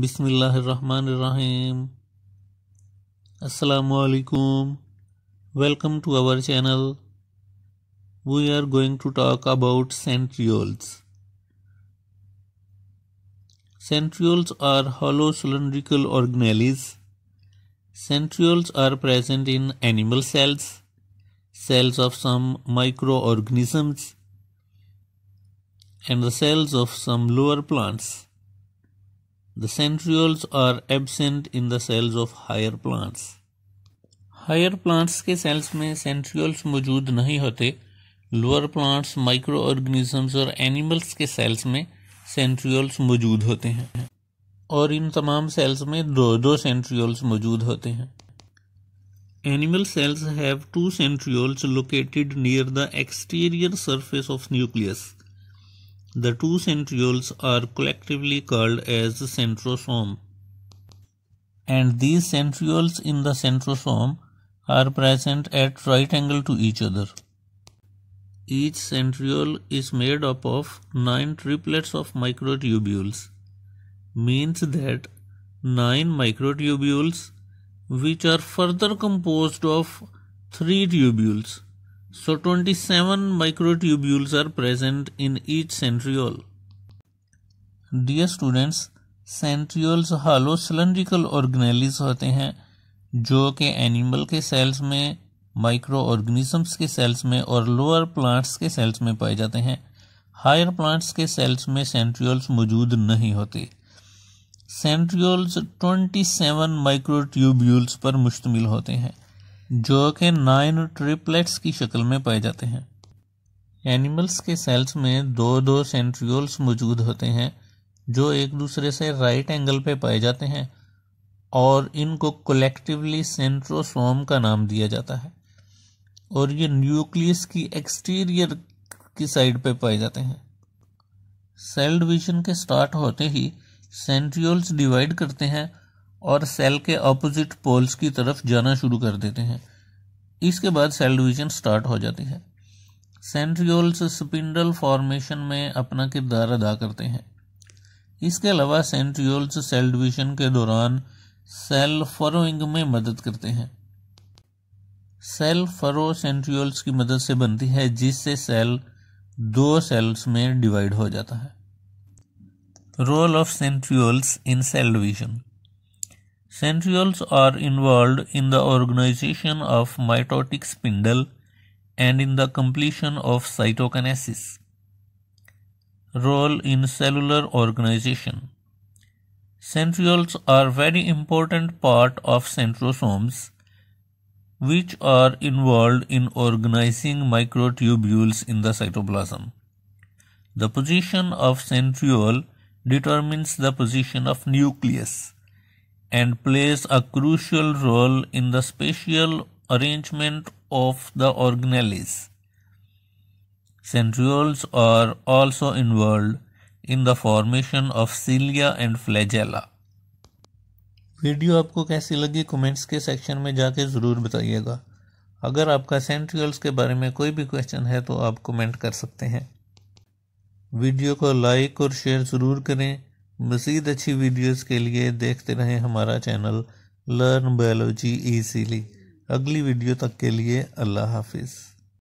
बिसमीम् Assalamualaikum. Welcome to our channel. We are going to talk about centrioles. Centrioles are hollow cylindrical organelles. Centrioles are present in animal cells, cells of some microorganisms, and the cells of some lower plants. The centrioles are absent in the cells of higher plants. Higher plants के cells में centrioles मौजूद नहीं होते lower plants micro organisms और animals के cells में centrioles मौजूद होते हैं और इन तमाम सेल्स में दो दो सेंट्रियोल्स मौजूद होते हैं animal cells have two centrioles located near the exterior surface of nucleus The two centrioles are collectively called as centrosome. And these centrioles in the centrosome are present at right angle to each other. Each centriole is made up of 9 triplets of microtubules, means that 9 microtubules which are further composed of 3 tubules So 27 microtubules are present in each centriole. Dear students, centrioles hollow cylindrical organelles होते हैं जो कि animal के cells में micro organisms के cells में और lower plants के सेल्स में पाए जाते हैं हायर प्लांट्स के सेल्स में सेंट्रियोल्स मौजूद नहीं होते सेंट्रियोल्स 27 माइक्रोट्यूब्यूल्स पर मुश्तमिल होते हैं जो कि नाइन ट्रिपलेट्स की शक्ल में पाए जाते हैं एनिमल्स के सेल्स में दो दो सेंट्रियोल्स मौजूद होते हैं जो एक दूसरे से राइट एंगल पे पाए जाते हैं और इनको कलेक्टिवली सेंट्रोसोम का नाम दिया जाता है और ये न्यूक्लियस की एक्सटीरियर की साइड पे पाए जाते हैं सेल डिवीजन के स्टार्ट होते ही सेंट्रियोल्स डिवाइड करते हैं और सेल के अपोजिट पोल्स की तरफ जाना शुरू कर देते हैं इसके बाद सेल डिवीजन स्टार्ट हो जाती है सेंट्रियोल्स स्पिंडल फॉर्मेशन में अपना किरदार अदा करते हैं इसके अलावा सेंट्रियोल्स सेल डिवीजन के दौरान सेल फरोइंग में मदद करते हैं सेल फरो सेंट्रियोल्स की मदद से बनती है जिससे सेल दो सेल्स में डिवाइड हो जाता है role of centrioles in cell division Centrioles are involved in the organization of mitotic spindle and in the completion of cytokinesis. Role in cellular organization. Centrioles are very important part of centrosomes which are involved in organizing microtubules in the cytoplasm. The position of centriole determines the position of nucleus. and plays a crucial role in the spatial arrangement of the organelles. Centrioles are also involved in the formation of cilia and flagella. Video आपको कैसी लगी comments के section में जाके ज़रूर बताइएगा अगर आपका सेंट्रियल्स के बारे में कोई भी क्वेश्चन है तो आप कमेंट कर सकते हैं वीडियो को लाइक और शेयर ज़रूर करें मज़ीद अच्छी वीडियोस के लिए देखते रहें हमारा चैनल लर्न बायोलॉजी ईजीली अगली वीडियो तक के लिए अल्लाह हाफिज़